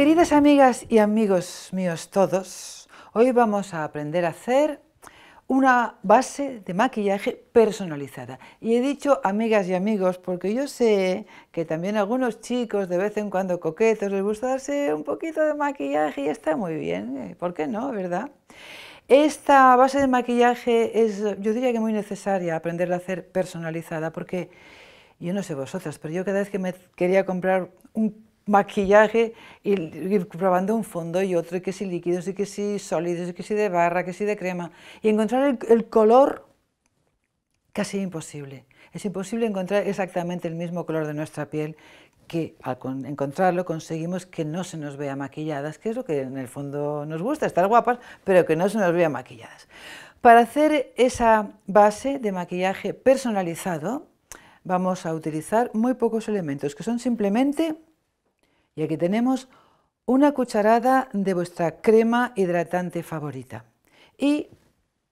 Queridas amigas y amigos míos todos, hoy vamos a aprender a hacer una base de maquillaje personalizada. Y he dicho amigas y amigos porque yo sé que también algunos chicos de vez en cuando coquetos les gusta darse un poquito de maquillaje y está muy bien, eh, ¿por qué no, verdad? Esta base de maquillaje es, yo diría que muy necesaria aprenderla a hacer personalizada porque, yo no sé vosotras, pero yo cada vez que me quería comprar un maquillaje y, probando un fondo y otro, y que si líquidos, y que si sólidos, y que si de barra, que si de crema. Y encontrar el, color casi imposible. Es imposible encontrar exactamente el mismo color de nuestra piel que al encontrarlo conseguimos que no se nos vea maquilladas, que es lo que en el fondo nos gusta, estar guapas, pero que no se nos vea maquilladas. Para hacer esa base de maquillaje personalizado, vamos a utilizar muy pocos elementos, que son simplemente y aquí tenemos una cucharada de vuestra crema hidratante favorita y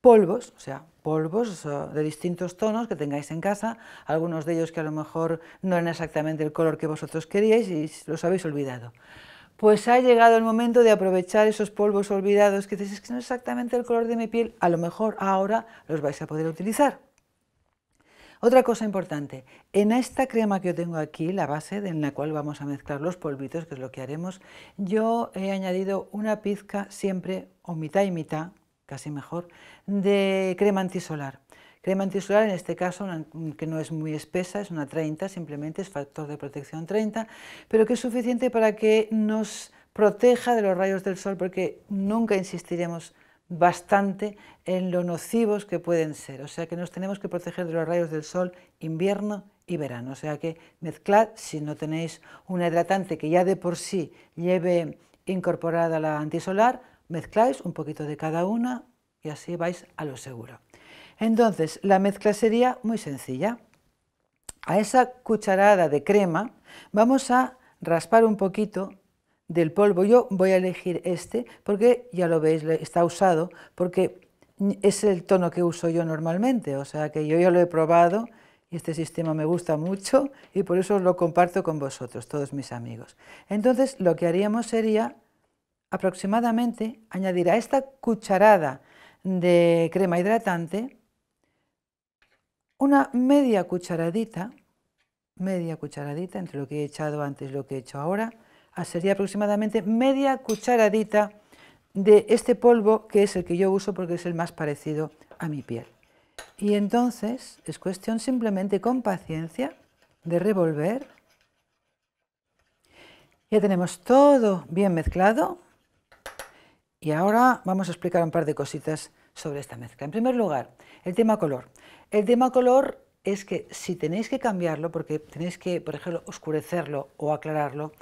polvos, o sea, polvos de distintos tonos que tengáis en casa, algunos de ellos que a lo mejor no eran exactamente el color que vosotros queríais y los habéis olvidado. Pues ha llegado el momento de aprovechar esos polvos olvidados que dices es que no es exactamente el color de mi piel, a lo mejor ahora los vais a poder utilizar. Otra cosa importante, en esta crema que yo tengo aquí, la base en la cual vamos a mezclar los polvitos, que es lo que haremos, yo he añadido una pizca siempre, o mitad y mitad, casi mejor, de crema antisolar. Crema antisolar, en este caso, que no es muy espesa, es una 30, simplemente es factor de protección 30, pero que es suficiente para que nos proteja de los rayos del sol, porque nunca insistiremos bastante en lo nocivos que pueden ser. O sea que nos tenemos que proteger de los rayos del sol invierno y verano. O sea que mezclad, si no tenéis un hidratante que ya de por sí lleve incorporada la antisolar, mezcláis un poquito de cada una y así vais a lo seguro. Entonces, la mezcla sería muy sencilla. A esa cucharada de crema vamos a raspar un poquito del polvo. Yo voy a elegir este porque, ya lo veis, está usado, porque es el tono que uso yo normalmente, o sea que yo ya lo he probado y este sistema me gusta mucho y por eso lo comparto con vosotros, todos mis amigos. Entonces lo que haríamos sería aproximadamente añadir a esta cucharada de crema hidratante una media cucharadita, media cucharadita entre lo que he echado antes y lo que he hecho ahora, sería aproximadamente media cucharadita de este polvo que es el que yo uso porque es el más parecido a mi piel. Y entonces es cuestión simplemente con paciencia de revolver. Ya tenemos todo bien mezclado y ahora vamos a explicar un par de cositas sobre esta mezcla. En primer lugar, el tema color. El tema color es que si tenéis que cambiarlo, porque tenéis que, por ejemplo, oscurecerlo o aclararlo,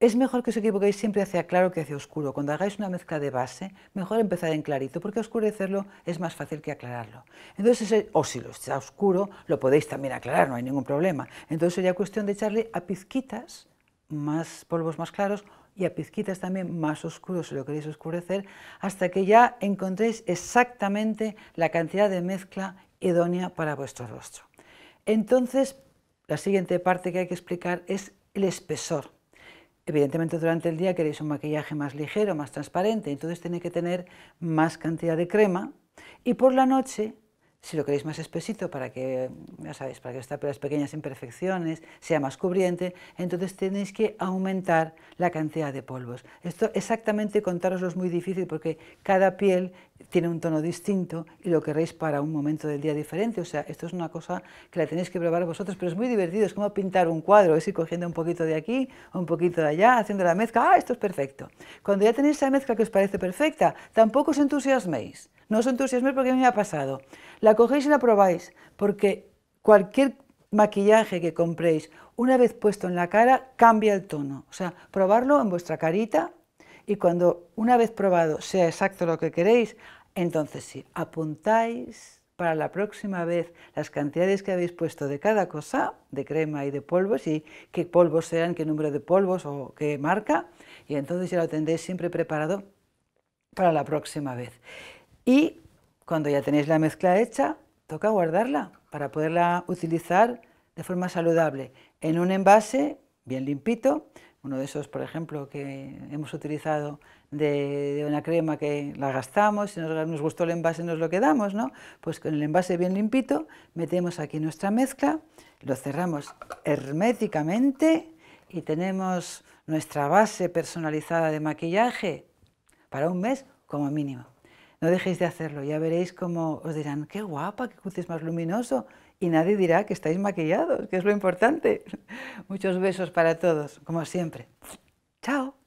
es mejor que os equivoquéis siempre hacia claro que hacia oscuro. Cuando hagáis una mezcla de base, mejor empezar en clarito, porque oscurecerlo es más fácil que aclararlo. Entonces, o si lo está oscuro, lo podéis también aclarar, no hay ningún problema. Entonces sería cuestión de echarle a pizquitas más polvos más claros y a pizquitas también más oscuros si lo queréis oscurecer, hasta que ya encontréis exactamente la cantidad de mezcla idónea para vuestro rostro. Entonces, la siguiente parte que hay que explicar es el espesor Evidentemente durante el día queréis un maquillaje más ligero, más transparente, entonces tiene que tener más cantidad de crema y por la noche si lo queréis más espesito para que, ya sabéis, para que estas las pequeñas imperfecciones, sea más cubriente, entonces tenéis que aumentar la cantidad de polvos. Esto exactamente contároslo es muy difícil porque cada piel tiene un tono distinto y lo querréis para un momento del día diferente, o sea, esto es una cosa que la tenéis que probar vosotros, pero es muy divertido, es como pintar un cuadro, es ir cogiendo un poquito de aquí, un poquito de allá, haciendo la mezcla, ¡ah, esto es perfecto! Cuando ya tenéis esa mezcla que os parece perfecta, tampoco os entusiasméis, no os entusiasméis porque a mí me ha pasado, la cogéis y la probáis, porque cualquier maquillaje que compréis, una vez puesto en la cara, cambia el tono. O sea, probarlo en vuestra carita y cuando una vez probado sea exacto lo que queréis, entonces sí, apuntáis para la próxima vez las cantidades que habéis puesto de cada cosa, de crema y de polvos, y qué polvos sean, qué número de polvos o qué marca, y entonces ya lo tendréis siempre preparado para la próxima vez. Y cuando ya tenéis la mezcla hecha, toca guardarla para poderla utilizar de forma saludable en un envase bien limpito, uno de esos, por ejemplo, que hemos utilizado de, una crema que la gastamos, si nos, nos, gustó el envase nos lo quedamos, ¿no? Pues con el envase bien limpito metemos aquí nuestra mezcla, lo cerramos herméticamente y tenemos nuestra base personalizada de maquillaje para un mes como mínimo. No dejéis de hacerlo, ya veréis cómo os dirán, qué guapa, qué cutis más luminoso. Y nadie dirá que estáis maquillados, que es lo importante. Muchos besos para todos, como siempre. Chao.